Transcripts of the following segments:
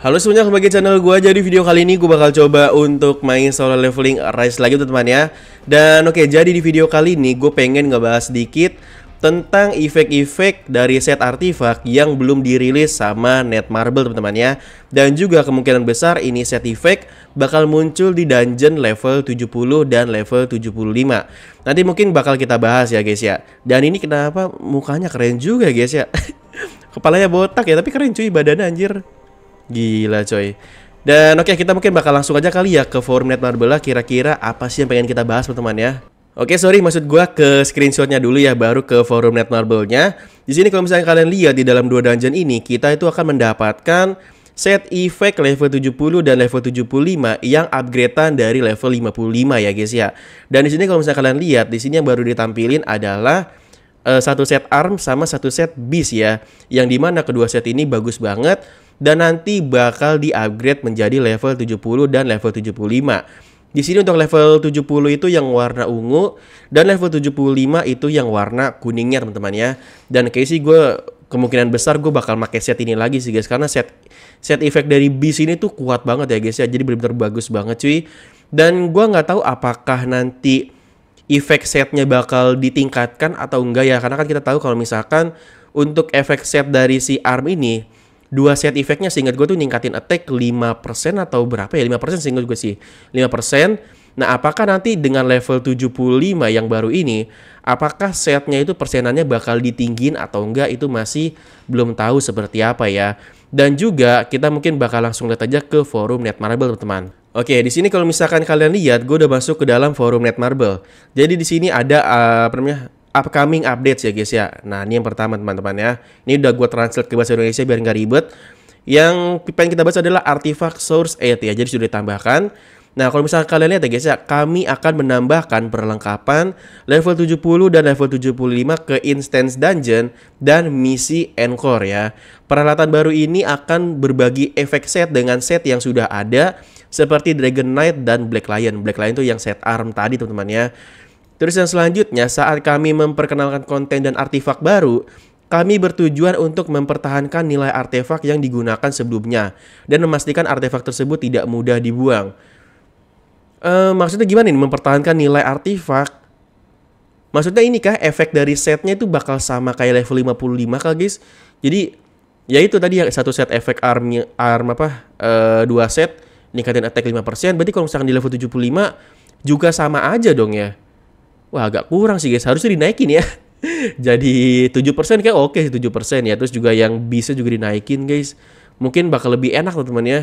Halo semuanya kembali ke channel gue Jadi video kali ini gue bakal coba untuk main solo leveling Rise lagi teman-teman ya Dan oke okay, jadi di video kali ini gue pengen ngebahas sedikit Tentang efek-efek dari set artefak yang belum dirilis sama Netmarble teman-teman ya Dan juga kemungkinan besar ini set efek bakal muncul di dungeon level 70 dan level 75 Nanti mungkin bakal kita bahas ya guys ya Dan ini kenapa mukanya keren juga guys ya Kepalanya botak ya tapi keren cuy badannya anjir Gila coy. Dan oke okay, kita mungkin bakal langsung aja kali ya ke forum netmarble lah. kira-kira apa sih yang pengen kita bahas teman-teman ya. Oke, okay, sorry maksud gua ke screenshotnya dulu ya baru ke forum net marble nya Di sini kalau misalnya kalian lihat di dalam dua dungeon ini kita itu akan mendapatkan set effect level 70 dan level 75 yang upgradean dari level 55 ya guys ya. Dan di sini kalau misalnya kalian lihat di sini yang baru ditampilin adalah uh, satu set arm sama satu set bis ya. Yang dimana kedua set ini bagus banget dan nanti bakal di-upgrade menjadi level 70 dan level 75. Di sini untuk level 70 itu yang warna ungu dan level 75 itu yang warna kuningnya teman-teman ya. Dan kayak sih gue kemungkinan besar gue bakal make set ini lagi sih guys karena set set efek dari bis ini tuh kuat banget ya guys ya. Jadi benar-benar bagus banget cuy. Dan gue nggak tahu apakah nanti efek setnya bakal ditingkatkan atau enggak ya karena kan kita tahu kalau misalkan untuk efek set dari si ARM ini dua set efeknya seingat gue tuh ningkatin attack 5% atau berapa ya 5% seingat gue sih 5% nah apakah nanti dengan level 75 yang baru ini apakah setnya itu persenannya bakal ditinggin atau enggak itu masih belum tahu seperti apa ya dan juga kita mungkin bakal langsung lihat aja ke forum Netmarble teman-teman Oke, di sini kalau misalkan kalian lihat, gue udah masuk ke dalam forum Netmarble. Jadi di sini ada uh, apa namanya? upcoming updates ya guys ya. Nah, ini yang pertama teman-teman ya. Ini udah gue translate ke bahasa Indonesia biar nggak ribet. Yang pengen kita bahas adalah artifact source 8 ya. Jadi sudah ditambahkan. Nah, kalau misalnya kalian lihat ya guys ya, kami akan menambahkan perlengkapan level 70 dan level 75 ke instance dungeon dan misi encore ya. Peralatan baru ini akan berbagi efek set dengan set yang sudah ada seperti Dragon Knight dan Black Lion. Black Lion itu yang set arm tadi teman-teman ya. Terus yang selanjutnya saat kami memperkenalkan konten dan artefak baru, kami bertujuan untuk mempertahankan nilai artefak yang digunakan sebelumnya dan memastikan artefak tersebut tidak mudah dibuang. E, maksudnya gimana ini mempertahankan nilai artefak? Maksudnya ini kah? efek dari setnya itu bakal sama kayak level 55 kah guys? Jadi ya itu tadi ya satu set efek arm arm apa e, dua set ningkatin attack 5%, berarti kalau misalkan di level 75 juga sama aja dong ya. Wah agak kurang sih guys, harusnya dinaikin ya. Jadi 7% kayak oke okay sih 7% ya. Terus juga yang bisa juga dinaikin guys. Mungkin bakal lebih enak teman-teman ya.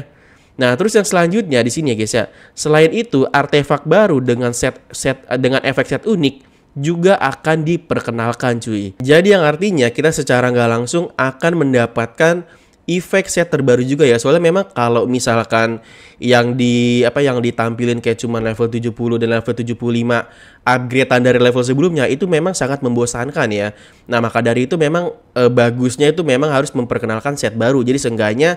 Nah, terus yang selanjutnya di sini ya guys ya. Selain itu, artefak baru dengan set set dengan efek set unik juga akan diperkenalkan cuy. Jadi yang artinya kita secara nggak langsung akan mendapatkan efek set terbaru juga ya. Soalnya memang kalau misalkan yang di apa yang ditampilin kayak cuma level 70 dan level 75 upgradean dari level sebelumnya itu memang sangat membosankan ya. Nah, maka dari itu memang e, bagusnya itu memang harus memperkenalkan set baru. Jadi seenggaknya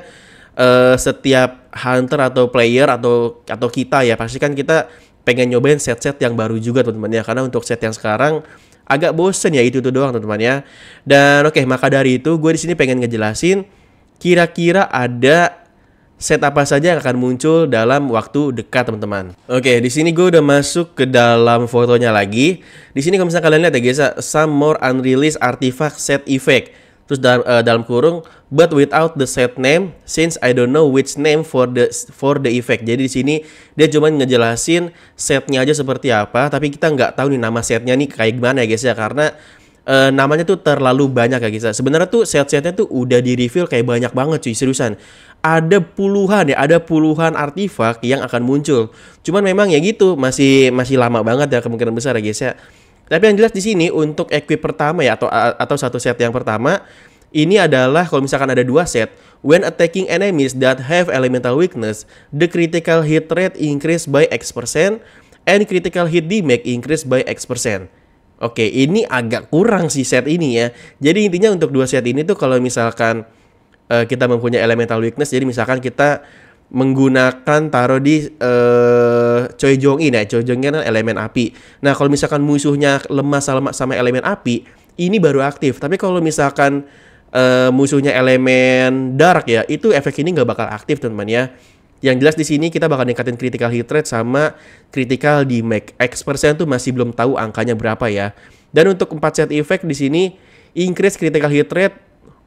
e, setiap hunter atau player atau atau kita ya pasti kan kita pengen nyobain set-set yang baru juga teman-teman ya karena untuk set yang sekarang agak bosen ya itu tuh doang teman-teman ya. Dan oke, okay, maka dari itu gue di sini pengen ngejelasin kira-kira ada set apa saja yang akan muncul dalam waktu dekat teman-teman. Oke, di sini gue udah masuk ke dalam fotonya lagi. Di sini kalau misalnya kalian lihat ya guys, ya, some more unreleased artifact set effect. Terus dalam, uh, eh, dalam kurung but without the set name since I don't know which name for the for the effect. Jadi di sini dia cuma ngejelasin setnya aja seperti apa, tapi kita nggak tahu nih nama setnya nih kayak gimana ya guys ya karena uh, namanya tuh terlalu banyak ya kisah. Sebenarnya tuh set-setnya tuh udah di reveal kayak banyak banget cuy seriusan. Ada puluhan ya, ada puluhan artifak yang akan muncul. Cuman memang ya gitu, masih masih lama banget ya kemungkinan besar ya guys ya. Tapi yang jelas di sini untuk equip pertama ya atau atau satu set yang pertama ini adalah kalau misalkan ada dua set, when attacking enemies that have elemental weakness, the critical hit rate increase by X% and critical hit damage increase by X%. Oke, ini agak kurang sih set ini ya. Jadi intinya untuk dua set ini tuh kalau misalkan uh, kita mempunyai elemental weakness, jadi misalkan kita menggunakan taro di uh, Choi Jong In ya. Choi Jong In kan elemen api. Nah, kalau misalkan musuhnya lemah sama, sama elemen api, ini baru aktif. Tapi kalau misalkan uh, musuhnya elemen dark ya, itu efek ini nggak bakal aktif teman-teman ya. Yang jelas di sini kita bakal ningkatin critical hit rate sama critical di make. X% persen tuh masih belum tahu angkanya berapa ya. Dan untuk 4 set effect di sini increase critical hit rate.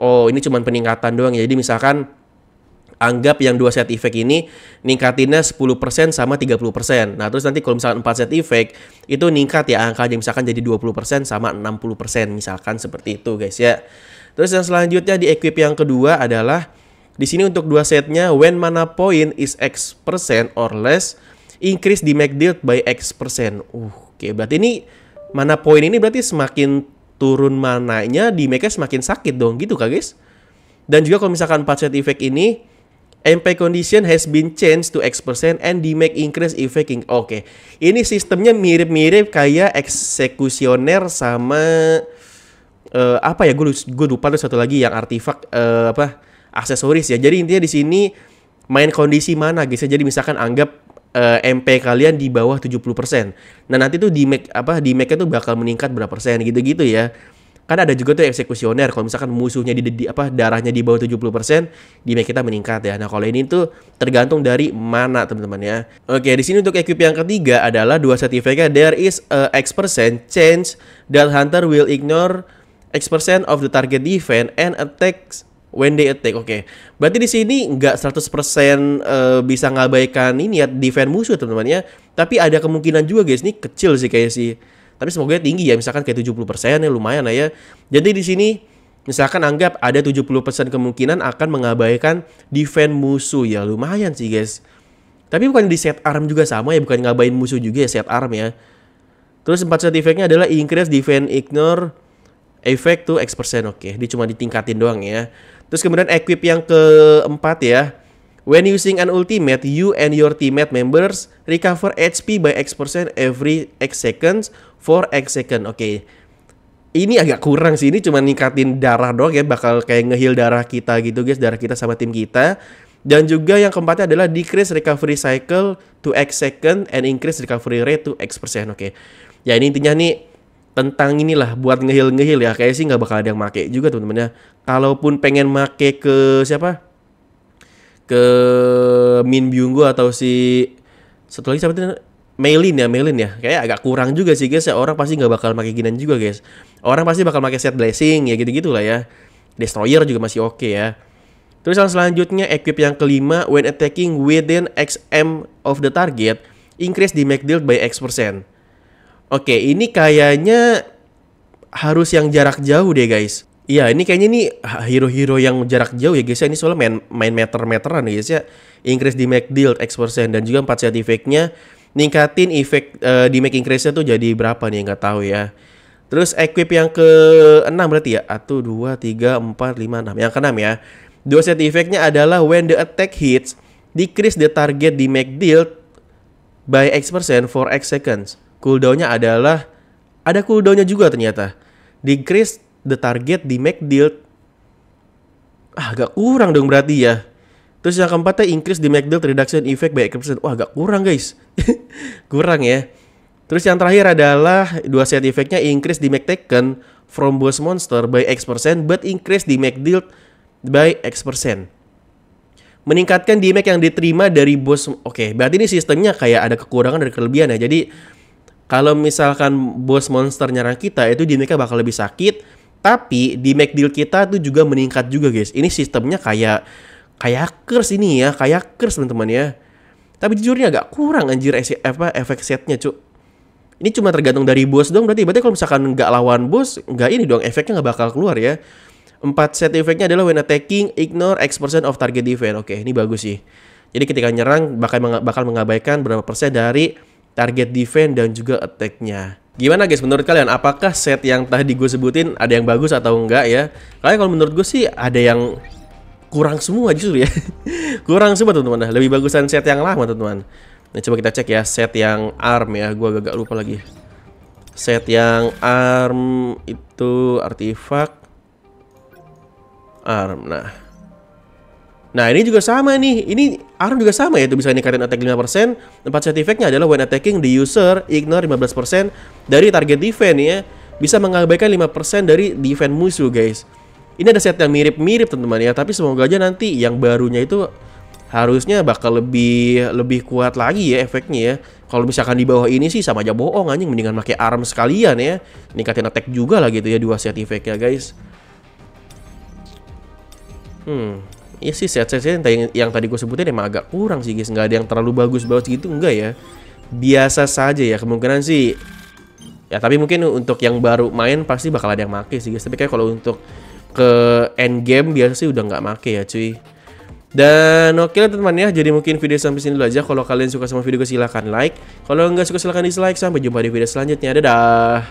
Oh, ini cuma peningkatan doang ya. Jadi misalkan anggap yang dua set effect ini ningkatinnya 10% sama 30%. Nah, terus nanti kalau misalkan 4 set effect itu ningkat ya angkanya misalkan jadi 20% sama 60% misalkan seperti itu guys ya. Terus yang selanjutnya di equip yang kedua adalah di sini untuk dua setnya, when mana point is X% percent or less, increase di make deal by X%. percent. Uh, oke, okay. berarti ini mana point ini berarti semakin turun mananya, di make semakin sakit dong, gitu kah guys? Dan juga kalau misalkan set effect ini, MP condition has been changed to X% percent and di make increase effect. Oke, okay. ini sistemnya mirip-mirip kayak eksekusioner sama uh, apa ya? Gue gue lupa tuh satu lagi yang artifact uh, eh, apa? aksesoris ya. Jadi intinya di sini main kondisi mana guys ya? Jadi misalkan anggap uh, eh, MP kalian di bawah 70%. Nah, nanti tuh di make apa di make itu bakal meningkat berapa persen gitu-gitu ya. Kan ada juga tuh eksekusioner kalau misalkan musuhnya di, di apa darahnya di bawah 70%, di make kita meningkat ya. Nah, kalau ini tuh tergantung dari mana teman-teman ya. Oke, di sini untuk equip yang ketiga adalah dua set there is a X% change that hunter will ignore X% of the target defense and attacks when they attack. Oke. Okay. Berarti di sini nggak 100% uh, eh, bisa ngabaikan ini ya defend musuh teman-teman ya. Tapi ada kemungkinan juga guys, ini kecil sih kayak sih. Tapi semoga tinggi ya, misalkan kayak 70% ya lumayan lah ya. Jadi di sini misalkan anggap ada 70% kemungkinan akan mengabaikan defend musuh ya. Lumayan sih guys. Tapi bukan di set arm juga sama ya, bukan ngabain musuh juga ya set arm ya. Terus empat set efeknya adalah increase defend ignore effect tuh X%. persen Oke, okay. dia cuma ditingkatin doang ya. Terus kemudian equip yang keempat ya. When using an ultimate, you and your teammate members recover HP by X% every X seconds for X second. Oke. Okay. Ini agak kurang sih, ini cuma ningkatin darah doang ya, bakal kayak ngehil darah kita gitu guys, darah kita sama tim kita. Dan juga yang keempatnya adalah decrease recovery cycle to X second and increase recovery rate to X Oke. Okay. Ya ini intinya nih tentang inilah buat ngehil ngehil ya kayak sih nggak bakal ada yang make juga teman-teman ya kalaupun pengen make ke siapa ke Min Byunggo atau si satu lagi siapa itu Melin ya Melin ya kayak agak kurang juga sih guys ya orang pasti nggak bakal make ginan juga guys orang pasti bakal make set blessing ya gitu gitulah ya destroyer juga masih oke okay ya terus yang selanjutnya equip yang kelima when attacking within XM of the target increase the make deal by X% Oke, ini kayaknya harus yang jarak jauh deh guys. Iya, ini kayaknya nih hero-hero yang jarak jauh ya guys ya. Ini soalnya main, main meter-meteran guys ya. Increase di make deal X% dan juga empat set efeknya. Ningkatin efek uh, eh, di make increase-nya tuh jadi berapa nih nggak tahu ya. Terus equip yang ke enam berarti ya. atau dua, tiga, empat, lima, enam, Yang ke-6 ya. Dua set efeknya adalah when the attack hits, decrease the target di make deal by X% for X seconds. Cooldownnya adalah ada cooldownnya juga ternyata. Decrease the target di make deal. Ah, agak kurang dong berarti ya. Terus yang keempatnya increase di make deal reduction effect by 8%. Wah, agak kurang guys. kurang ya. Terus yang terakhir adalah dua set efeknya increase di make taken from boss monster by X% but increase di make deal by X%. Meningkatkan damage yang diterima dari boss. Oke, okay, berarti ini sistemnya kayak ada kekurangan dan kelebihan ya. Jadi kalau misalkan bos monster nyerang kita itu di mereka bakal lebih sakit tapi di make deal kita tuh juga meningkat juga guys ini sistemnya kayak kayak curse ini ya kayak curse teman-teman ya tapi jujurnya agak kurang anjir apa efek setnya cuk ini cuma tergantung dari bos dong berarti berarti kalau misalkan nggak lawan bos nggak ini dong efeknya nggak bakal keluar ya empat set efeknya adalah when attacking ignore x percent of target defense oke ini bagus sih jadi ketika nyerang bakal mengabaikan berapa persen dari target defense dan juga attack-nya. Gimana guys menurut kalian apakah set yang tadi gue sebutin ada yang bagus atau enggak ya? Kalian kalau menurut gue sih ada yang kurang semua justru ya. kurang semua teman-teman. Nah, lebih bagusan set yang lama teman-teman. Nah, coba kita cek ya set yang arm ya. Gue agak lupa lagi. Set yang arm itu artifact arm. Nah. Nah, ini juga sama nih. Ini ARM juga sama ya itu bisa ningkatin attack 5%. Tempat set effect adalah when attacking the user ignore 15% dari target defense ya. Bisa mengabaikan 5% dari defense musuh guys. Ini ada set yang mirip-mirip teman-teman ya, tapi semoga aja nanti yang barunya itu harusnya bakal lebih lebih kuat lagi ya efeknya ya. Kalau misalkan di bawah ini sih sama aja bohong anjing mendingan pakai arm sekalian ya. Ningkatin attack juga lah gitu ya dua set effect ya guys. Hmm ya sih set-set yang, yang tadi gue sebutin emang agak kurang sih guys nggak ada yang terlalu bagus banget gitu enggak ya biasa saja ya kemungkinan sih ya tapi mungkin untuk yang baru main pasti bakal ada yang make sih guys tapi kayak kalau untuk ke end game biasa sih udah nggak make ya cuy dan oke okay lah teman ya, jadi mungkin video sampai sini dulu aja. Kalau kalian suka sama video gue silahkan like. Kalau nggak suka silahkan dislike. Sampai jumpa di video selanjutnya. Dadah!